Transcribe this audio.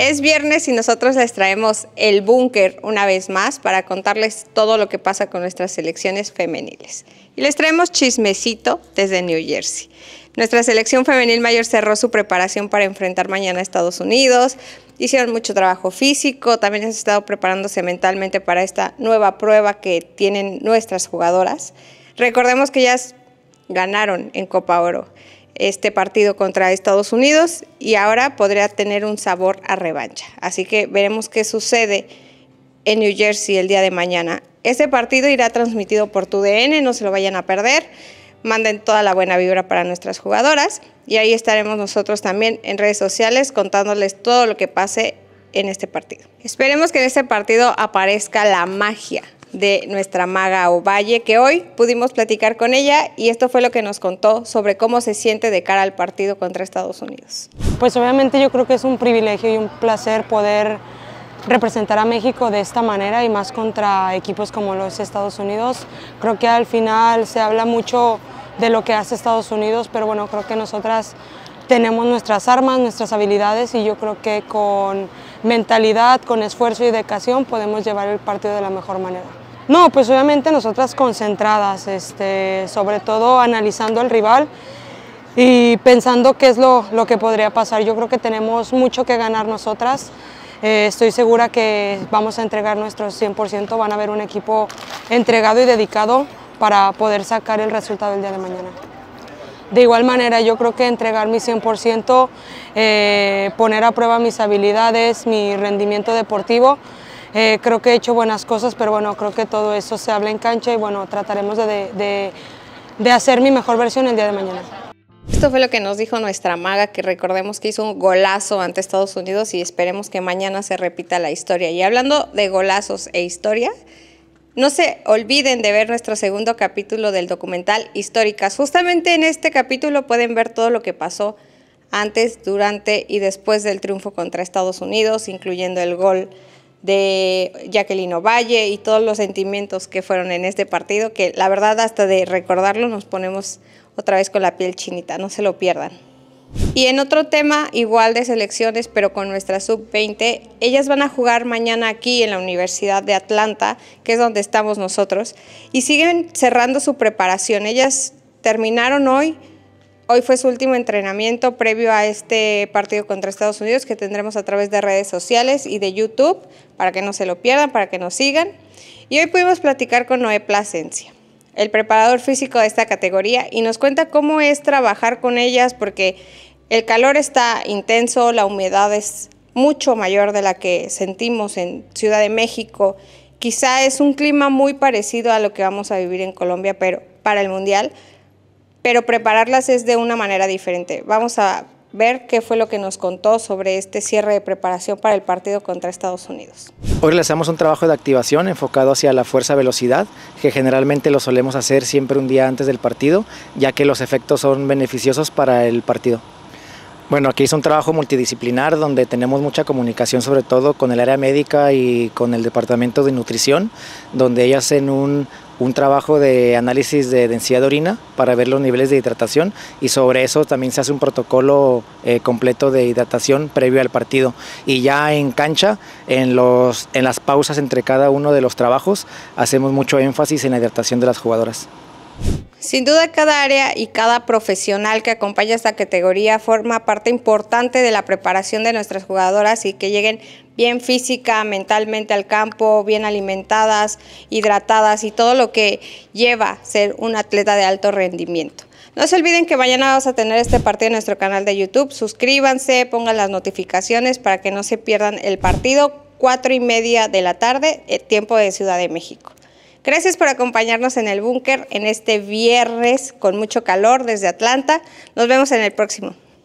Es viernes y nosotros les traemos el búnker una vez más para contarles todo lo que pasa con nuestras selecciones femeniles. Y les traemos chismecito desde New Jersey. Nuestra selección femenil mayor cerró su preparación para enfrentar mañana a Estados Unidos. Hicieron mucho trabajo físico, también han estado preparándose mentalmente para esta nueva prueba que tienen nuestras jugadoras. Recordemos que ellas ganaron en Copa Oro este partido contra Estados Unidos y ahora podría tener un sabor a revancha. Así que veremos qué sucede en New Jersey el día de mañana. Este partido irá transmitido por TUDN, no se lo vayan a perder. Manden toda la buena vibra para nuestras jugadoras y ahí estaremos nosotros también en redes sociales contándoles todo lo que pase en este partido. Esperemos que en este partido aparezca la magia, de nuestra maga Ovalle, que hoy pudimos platicar con ella y esto fue lo que nos contó sobre cómo se siente de cara al partido contra Estados Unidos. Pues obviamente yo creo que es un privilegio y un placer poder representar a México de esta manera y más contra equipos como los Estados Unidos. Creo que al final se habla mucho de lo que hace Estados Unidos, pero bueno, creo que nosotras tenemos nuestras armas, nuestras habilidades y yo creo que con mentalidad, con esfuerzo y dedicación podemos llevar el partido de la mejor manera. No, pues obviamente nosotras concentradas, este, sobre todo analizando al rival y pensando qué es lo, que podría pasar. Yo creo que tenemos mucho que ganar nosotras. Eh, estoy segura que vamos a entregar nuestro 100%, van a haber un equipo entregado y dedicado para poder sacar el resultado el día de mañana. De igual manera, yo creo que entregar mi 100%, eh, poner a prueba mis habilidades, mi rendimiento deportivo. Eh, creo que he hecho buenas cosas, pero bueno, creo que todo eso se habla en cancha y bueno, trataremos de, de, de hacer mi mejor versión el día de mañana. Esto fue lo que nos dijo nuestra maga, que recordemos que hizo un golazo ante Estados Unidos y esperemos que mañana se repita la historia. Y hablando de golazos e historia, no se olviden de ver nuestro segundo capítulo del documental Históricas. Justamente en este capítulo pueden ver todo lo que pasó antes, durante y después del triunfo contra Estados Unidos, incluyendo el gol de Jacqueline Valle y todos los sentimientos que fueron en este partido, que la verdad hasta de recordarlo nos ponemos otra vez con la piel chinita, no se lo pierdan. Y en otro tema, igual de selecciones, pero con nuestra sub-20, ellas van a jugar mañana aquí en la Universidad de Atlanta, que es donde estamos nosotros, y siguen cerrando su preparación. Ellas terminaron hoy, hoy fue su último entrenamiento previo a este partido contra Estados Unidos que tendremos a través de redes sociales y de YouTube, para que no se lo pierdan, para que nos sigan. Y hoy pudimos platicar con Noé Plasencia el preparador físico de esta categoría, y nos cuenta cómo es trabajar con ellas porque el calor está intenso, la humedad es mucho mayor de la que sentimos en Ciudad de México. Quizá es un clima muy parecido a lo que vamos a vivir en Colombia pero, para el Mundial, pero prepararlas es de una manera diferente. Vamos a ver qué fue lo que nos contó sobre este cierre de preparación para el partido contra Estados Unidos. Hoy realizamos un trabajo de activación enfocado hacia la fuerza velocidad, que generalmente lo solemos hacer siempre un día antes del partido, ya que los efectos son beneficiosos para el partido. Bueno, aquí es un trabajo multidisciplinar donde tenemos mucha comunicación sobre todo con el área médica y con el departamento de nutrición, donde ellas hacen un un trabajo de análisis de densidad de orina para ver los niveles de hidratación y sobre eso también se hace un protocolo eh, completo de hidratación previo al partido. Y ya en cancha, en, en las pausas entre cada uno de los trabajos, hacemos mucho énfasis en la hidratación de las jugadoras. Sin duda cada área y cada profesional que acompaña esta categoría forma parte importante de la preparación de nuestras jugadoras y que lleguen bien física, mentalmente al campo, bien alimentadas, hidratadas y todo lo que lleva ser un atleta de alto rendimiento. No se olviden que mañana vamos a tener este partido en nuestro canal de YouTube. Suscríbanse, pongan las notificaciones para que no se pierdan el partido. Cuatro y media de la tarde, eh, tiempo de Ciudad de México. Gracias por acompañarnos en el búnker en este viernes con mucho calor desde Atlanta. Nos vemos en el próximo.